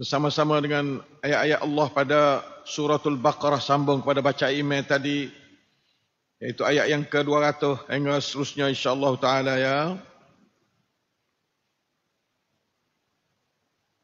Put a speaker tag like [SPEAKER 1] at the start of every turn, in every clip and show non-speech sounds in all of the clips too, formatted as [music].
[SPEAKER 1] bersama-sama dengan ayat-ayat Allah pada suratul Baqarah sambung kepada baca email tadi iaitu ayat yang ke-200 hingga seterusnya insya-Allah taala ya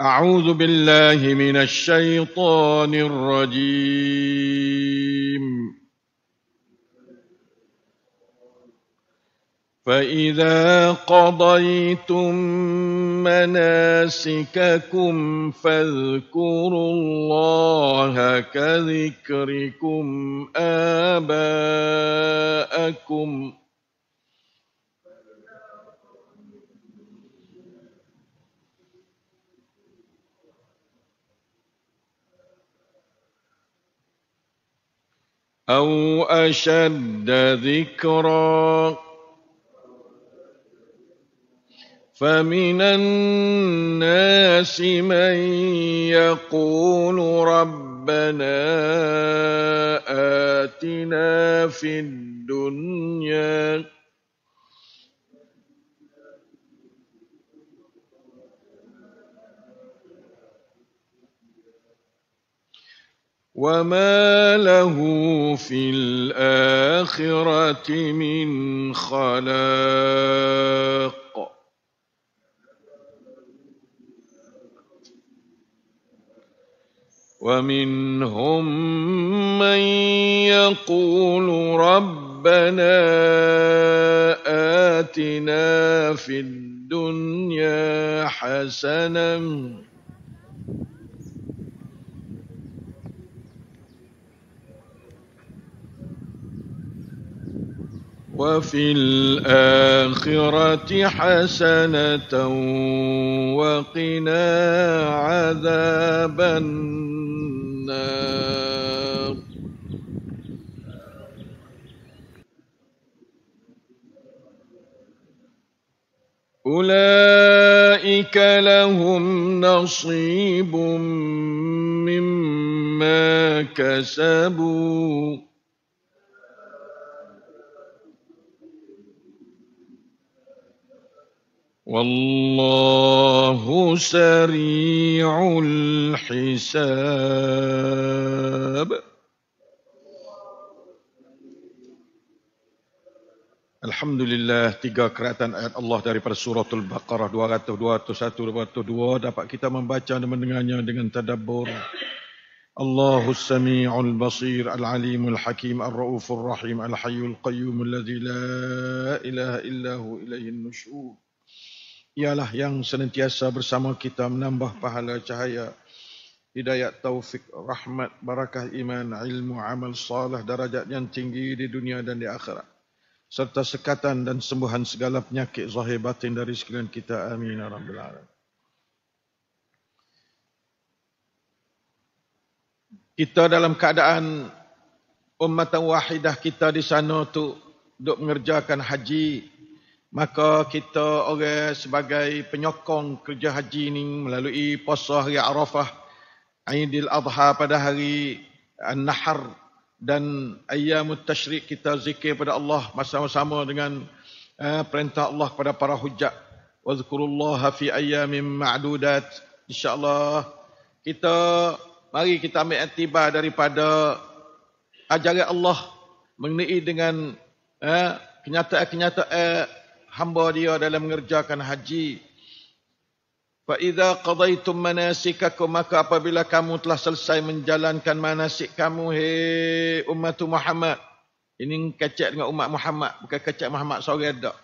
[SPEAKER 1] A'udzu
[SPEAKER 2] billahi minasy syaithanir rajim فإذا قضيتم مناسككم فاذكروا الله كذكركم آباءكم أو أشد ذكرًا فمن الناس من يقول ربنا آتنا في الدنيا وما له في الآخرة من خلاق ومنهم من يقول ربنا آتنا في الدنيا حسنة وفي الآخرة حسنة وقنا عذاب النار النار آه، أولئك لهم نصيب مما كسبوا والله سريع الحساب
[SPEAKER 1] Alhamdulillah tiga keratan ayat Allah daripada surah Al-Baqarah 221 222 dapat kita membaca dan mendengarnya dengan tadabbur. Allahu Sami'ul Basir Al-Alimul Hakim Ar-Raufur Rahim Al-Hayyul Qayyum Alladzi la ilaha illa hu ilaihi nushur. Ialah yang senantiasa bersama kita menambah pahala cahaya hidayah taufik rahmat barakah iman ilmu amal salih darajat yang tinggi di dunia dan di akhirat serta sekatan dan sembuhan segala penyakit zahir batin dari sekalian kita. Amin. Ya Rabbil Kita dalam keadaan ummatan wahidah kita di sana tu duk mengerjakan haji maka kita orang sebagai penyokong kerja haji ini melalui puasa hari Arafah Aidil Adha pada hari An-Nahar dan ayyamut tashriq kita zikir pada Allah bersama-sama dengan uh, perintah Allah kepada para hujjah wazkurullaha fi ayyamin ma'dudat insyaallah kita mari kita ambil iktibar daripada ajaran Allah mengenai dengan uh, kenyataan-kenyataan uh, hamba dia dalam mengerjakan haji Fa idza qadaitum manasikakum maka apabila kamu telah selesai menjalankan manasik kamu hei umat Muhammad. Ini kecek dengan umat Muhammad bukan kecek Muhammad seorang dak.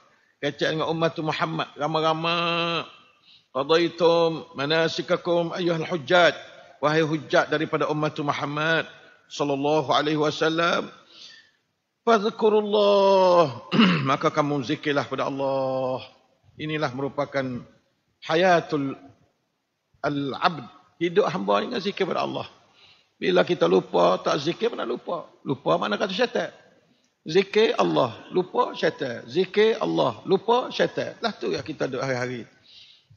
[SPEAKER 1] Kecek dengan umat Muhammad ramai-ramai qadaitum manasikakum ayuhal hujjat wahai hujjat daripada umat Muhammad sallallahu alaihi wasallam fadhkurullah [clears throat] maka kamu zikirlah pada Allah. Inilah merupakan hayatul al-abd. Hidup hamba ini dengan zikir kepada Allah. Bila kita lupa, tak zikir mana lupa. Lupa mana kata syaitan. Zikir Allah, lupa syaitan. Zikir Allah, lupa syaitan. Lah tu yang kita duduk hari-hari.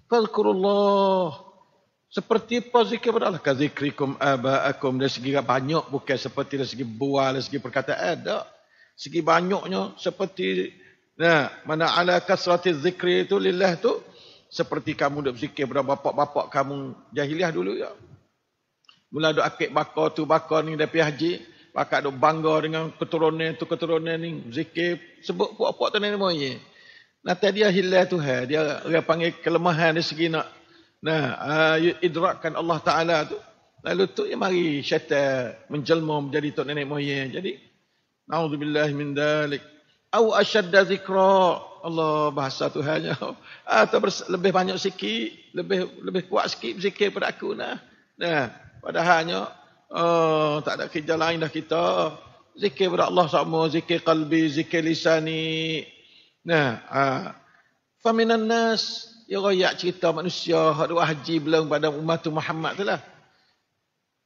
[SPEAKER 1] Fazkurullah. Seperti apa zikir kepada Allah? Kazikrikum aba'akum. Dari segi banyak bukan seperti dari segi buah, dari segi perkataan. Eh, tak. Segi banyaknya seperti Nah, mana ala kasrati zikri itu lillah tu seperti kamu duk berzikir pada bapak-bapak kamu jahiliah dulu ya. Mula duk akik bakar tu bakar ni dari haji, bakar duk bangga dengan keturunan tu keturunan ni berzikir sebut puak-puak tu nenek moye. Nah tadi dia hilal tu ha, dia dia panggil kelemahan dari segi nak nah uh, idrakkan Allah Taala tu. Lalu tu dia mari syaitan menjelma menjadi tok nenek moye. Jadi naudzubillah min dalik au ashadda zikra Allah bahasa Tuhannya. Atau [laughs] ah, lebih banyak sikit, lebih lebih kuat sikit zikir pada aku nah. Nah, padahalnya oh, tak ada kerja lain dah kita. Zikir pada Allah sama zikir kalbi, zikir lisani. Nah, ah. Faminan nas, ya, ya cerita manusia hak haji belum pada umat Muhammad tu lah.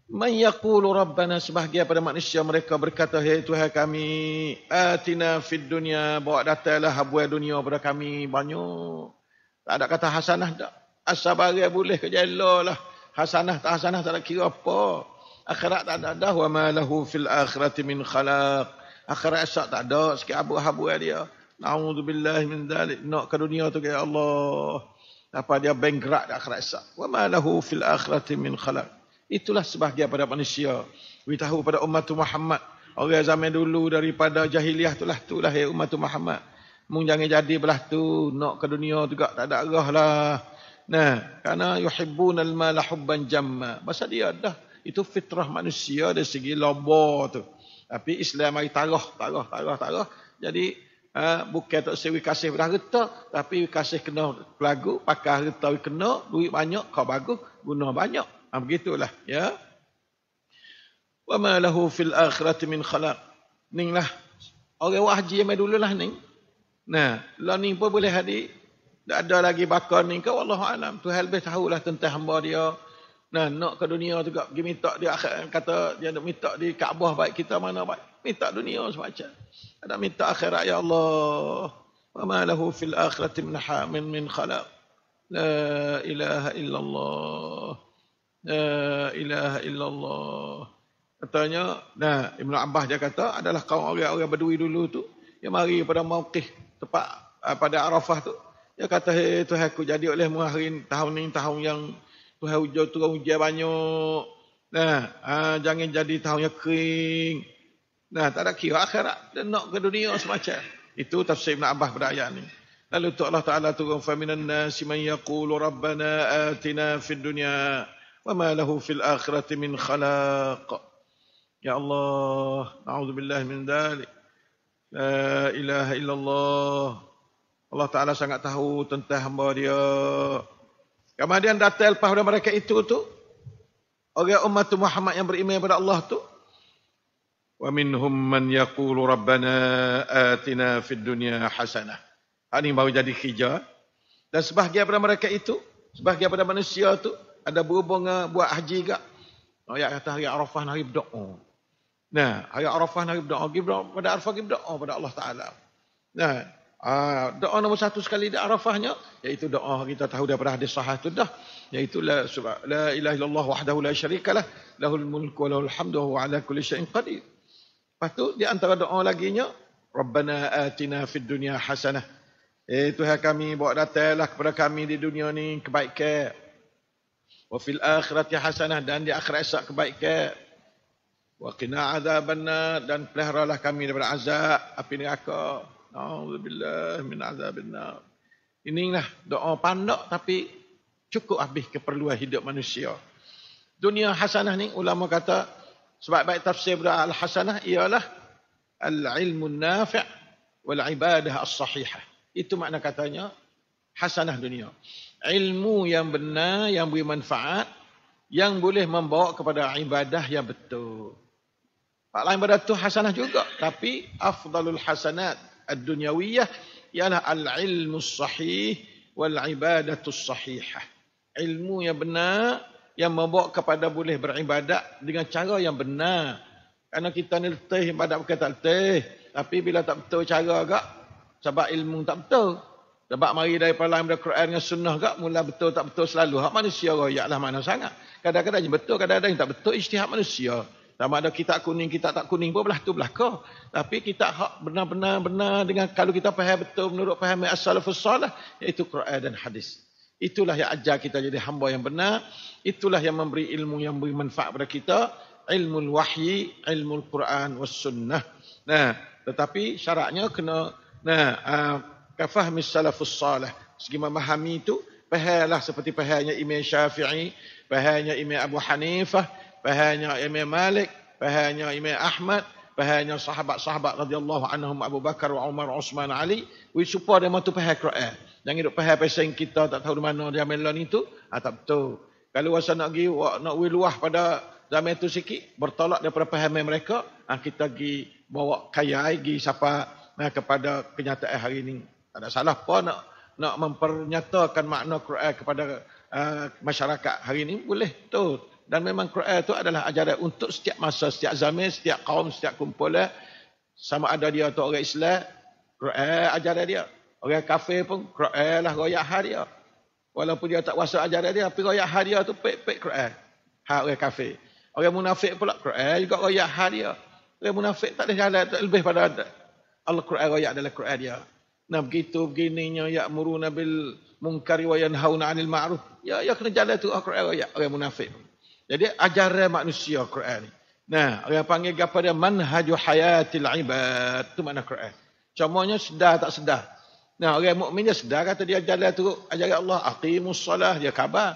[SPEAKER 1] Man yaqulu rabbana sebahagian pada manusia mereka berkata hai hey, Tuhan kami atina fid dunya bawa datanglah habuai dunia pada kami banyak tak ada kata hasanah tak asal barang boleh ke jelalah hasanah tak hasanah tak ada kira apa akhirat tak ada dah wa ma lahu fil akhirati min khalaq akhirat esok tak ada sikit abu habuai dia naudzubillah min zalik nak ke dunia tu ke ya Allah apa dia bankrupt akhirat esok wa ma lahu fil akhirati min khalaq Itulah sebahagian pada manusia. We tahu pada umat Muhammad. Orang zaman dulu daripada jahiliah itulah. Itulah ya umat Muhammad. Mung jangan jadi belah tu. Nak ke dunia juga tak ada arah lah. Nah, karena yuhibbun al-mala jamma. Masa dia dah. Itu fitrah manusia dari segi lobor tu. Tapi Islam mari tarah, tarah, tarah, tarah. Jadi ha, bukan tak sewi kasih pada harta. Tapi kasih kena pelagu, pakai harta kena, duit banyak, kau bagus, guna banyak. Ha, begitulah ya. Wa ma lahu fil akhirati min khalaq. Ninglah orang wahji yang mai dululah ning. Nah, la ning pun boleh hadi. Tak ada lagi bakar ning ke wallahu alam. Tuhan lebih tahulah tentang hamba dia. Nah, nak ke dunia juga pergi minta di akhir kata dia nak minta di Kaabah baik kita mana baik. Minta dunia semacam. Ada minta akhirat ya Allah. Wa ma lahu fil akhirati min ha- min khalaq. La ilaha illallah. La ilaha illallah. Katanya, nah Ibn Abbas dia kata adalah kaum orang-orang berdui dulu tu yang mari pada mauqih tepat ah, pada Arafah tu. Dia kata, hey, Tuhan aku jadi oleh muahrin tahun ni tahun yang Tuhan hujan turun hujan banyak. Nah, ha, jangan jadi tahun yang kering. Nah, tak ada kira akhirat dan nak ke dunia semacam. Itu tafsir Ibn Abbas pada ayat ni. Lalu tu Allah Ta'ala turun, فَمِنَ النَّاسِ مَنْ يَقُولُ رَبَّنَا آتِنَا فِي الدُّنْيَا وما له في الآخرة من خلاق يا الله أعوذ بالله من ذلك لا إله إلا الله Allah Ta'ala sangat tahu tentang hamba dia. Kemudian datang lepas pada mereka itu tu. Orang umat Muhammad yang beriman kepada Allah tu. Wa minhum man yakulu Rabbana atina fid dunya hasanah. Ini baru jadi hijau. Dan sebahagian pada mereka itu. Sebahagian pada manusia tu ada berhubung buat haji juga. Oh, ya, Ayat kata hari Arafah hari berdoa. Nah, hari Arafah hari berdoa. Gibra pada Arafah gibra berdoa pada Allah Taala. Nah, ah, doa nombor satu sekali di Arafahnya iaitu doa kita tahu daripada hadis sahih tu dah iaitu la la ilaha illallah wahdahu la syarikalah lahul mulku wa lahul hamdu wa ala kulli syai'in qadir. Pastu tu di antara doa laginya Rabbana atina fid dunya hasanah. Itu hak kami bawa datanglah kepada kami di dunia ni kebaikan wa fil akhirati hasanah dan di akhirat esok kebaikan wa qina azabanna dan peliharalah kami daripada azab api neraka naudzubillah min azabin nar inilah doa pandak tapi cukup habis keperluan hidup manusia dunia hasanah ni ulama kata sebab baik tafsir pada al hasanah ialah al ilmu nafi' wal ibadah as sahihah itu makna katanya hasanah dunia. Ilmu yang benar, yang beri manfaat, yang boleh membawa kepada ibadah yang betul. Pak lain pada tu hasanah juga. Tapi afdalul hasanat ad-dunyawiyah ialah al-ilmu sahih wal-ibadatul sahihah. Ilmu yang benar yang membawa kepada boleh beribadat dengan cara yang benar. Karena kita ni letih, ibadat bukan tak letih. Tapi bila tak betul cara agak, sebab ilmu tak betul. Sebab mari daripada lain daripada Quran dengan sunnah gak mula betul tak betul selalu. Hak manusia royaklah mana sangat. Kadang-kadang yang betul, kadang-kadang tak betul ijtihad manusia. Sama ada kita kuning, kita tak kuning pun belah tu belah kau. Tapi kita hak benar-benar benar dengan kalau kita faham betul menurut faham asal fusal lah. Iaitu Quran dan hadis. Itulah yang ajar kita jadi hamba yang benar. Itulah yang memberi ilmu yang beri manfaat kepada kita. Ilmu wahyi, ilmu Quran, was sunnah. Nah, tetapi syaratnya kena... Nah, uh, kafahmi salafus salih. Segi memahami itu, pahalah seperti pahalnya Imam Syafi'i, pahalnya Imam Abu Hanifah, pahalnya Imam Malik, pahalnya Imam Ahmad, pahalnya sahabat-sahabat radhiyallahu anhum Abu Bakar, Umar, Osman, Ali. We support dia mahu pahal Quran. Jangan duduk pahal pesan kita tak tahu di mana dia melon itu. Ah, tak betul. Kalau rasa nak pergi, nak pergi luah pada zaman tu sikit, bertolak daripada pahamai mereka, ah, kita pergi bawa kayai gi pergi siapa ah, kepada kenyataan hari ini. Tak ada salah pun nak nak mempernyatakan makna Quran kepada uh, masyarakat hari ini boleh tu. Dan memang Quran itu adalah ajaran untuk setiap masa, setiap zaman, setiap kaum, setiap kumpulan. Eh. Sama ada dia atau orang Islam, Quran ajaran dia. Orang kafir pun Quran lah royak dia. Walaupun dia tak kuasa ajaran dia, tapi royak dia tu pek-pek Quran. Hak orang kafir. Orang munafik pula Quran juga royak dia. Orang munafik tak ada jalan lebih pada Allah Quran royak dalam Quran dia. Nah begitu begininya ya muruna bil mungkari wa yanhauna 'anil ma'ruf. Ya ya kena jalan tu Al-Quran ah, ya orang munafik. Jadi ajaran manusia Al-Quran Nah, orang panggil gapa dia manhaju hayatil ibad. Tu makna Quran. Cumanya sedah tak sedah? Nah, orang mukmin dia sedar kata dia jalan tu ajaran Allah aqimus solah dia khabar.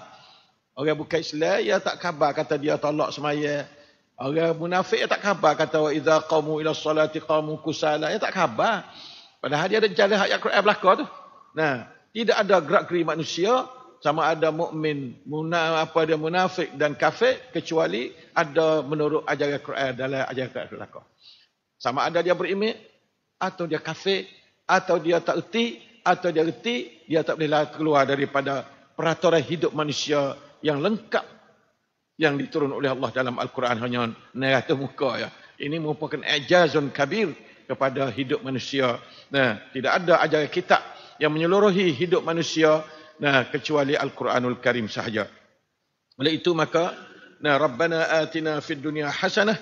[SPEAKER 1] Orang bukan Islam ya tak khabar kata dia tolak semaya. Orang munafik ya tak khabar kata wa idza qamu ila solati qamu kusala ya tak khabar. Padahal dia ada jalan ayat Quran belaka tu. Nah, tidak ada gerak geri manusia sama ada mukmin apa dia munafik dan kafir kecuali ada menurut ajaran Quran dalam ajaran Quran belaka. Sama ada dia berimej atau dia kafir atau dia tak erti atau dia erti dia tak boleh keluar daripada peraturan hidup manusia yang lengkap yang diturun oleh Allah dalam Al-Quran hanya neraka muka ya. Ini merupakan ajazun kabir kepada hidup manusia. Nah, tidak ada ajaran kitab yang menyeluruhi hidup manusia nah kecuali Al-Quranul Karim sahaja. Oleh itu maka nah Rabbana atina fid dunya hasanah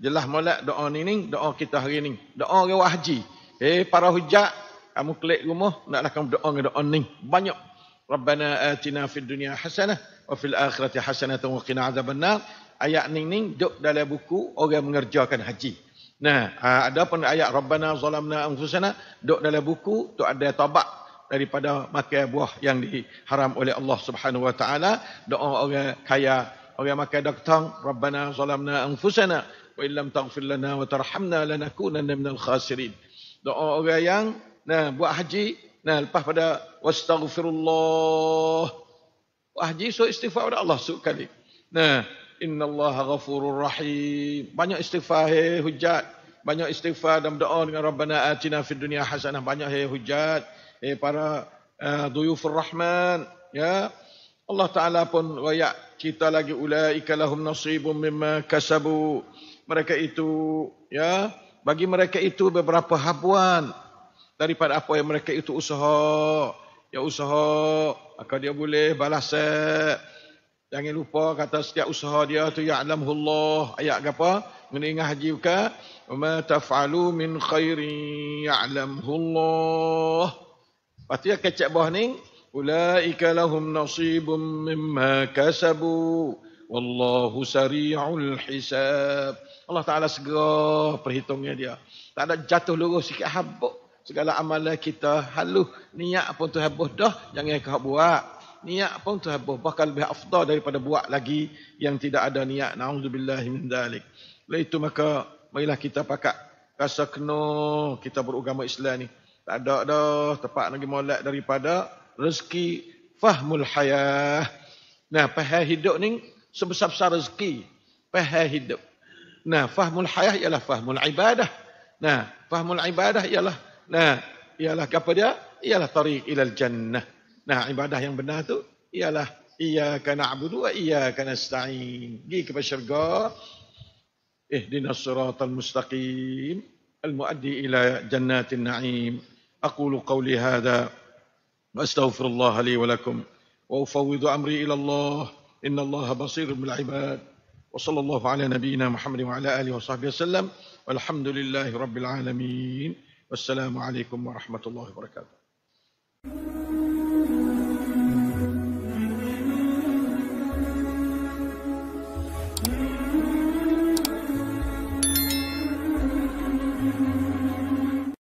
[SPEAKER 1] jelah molek doa ni ni doa kita hari ni doa orang wahji, eh para hujak kamu kelik rumah naklah kamu doa dengan doa ni banyak Rabbana atina fid dunya hasanah wa fil akhirati hasanah wa qina azabannar ayat ni ni duk dalam buku orang mengerjakan haji Nah, ah, ada pun ayat Rabbana zalamna anfusana, duk dalam buku, tu ada tobat daripada makan buah yang diharam oleh Allah Subhanahu wa taala, doa orang kaya, orang makan daktang, Rabbana zalamna anfusana wa illam taghfir lana wa tarhamna lanakunanna minal khasirin. Doa orang yang nah buat haji, nah lepas pada wastaghfirullah. Buat haji so istighfar kepada Allah sekali. Nah, Inna Allah ghafurur rahim. Banyak istighfar hei hujat. Banyak istighfar dan berdoa dengan Rabbana atina fid dunia hasanah. Banyak hei hujat. Hei para uh, duyufur rahman. Ya. Allah Ta'ala pun rayak kita lagi ulaika lahum nasibum mimma kasabu. Mereka itu, ya, bagi mereka itu beberapa habuan daripada apa yang mereka itu usaha. Ya usaha, maka dia boleh balas. Eh. Jangan lupa kata setiap usaha dia tu ya'lamhu Allah. Ayat apa? Mengingat haji ke? Ma taf'alu min khairi ya'lamhu Allah. Pasti yang kecek bawah ni. Ula'ika lahum nasibum mimma kasabu. Wallahu sari'ul hisab. Allah Ta'ala segera perhitungnya dia. Tak ada jatuh lurus sikit habuk. Segala amalan kita haluh. Niat pun tu habuk dah. Jangan kau buat niat pun terhapus bahkan lebih afdal daripada buat lagi yang tidak ada niat naudzubillah min dalik oleh itu maka marilah kita pakat rasa kena kita beragama Islam ni tak ada dah Tepat lagi molek daripada rezeki fahmul hayah nah pahal hidup ni sebesar-besar rezeki pahal hidup nah fahmul hayah ialah fahmul ibadah nah fahmul ibadah ialah nah ialah apa dia ialah tariq ilal jannah Nah, ibadah yang benar tu ialah ia kana abudu wa ia kana sta'in. Gi ke syurga. Ihdinas siratal mustaqim al muaddi ila jannatin na'im. Aqulu qawli hadha wa astaghfirullah li wa lakum wa ufawwidu amri ila Allah. Inna Allah basirun bil ibad. Wa sallallahu ala nabiyyina Muhammad wa ala alihi wa sahbihi wasallam. Walhamdulillahirabbil alamin. Wassalamu alaikum warahmatullahi wabarakatuh.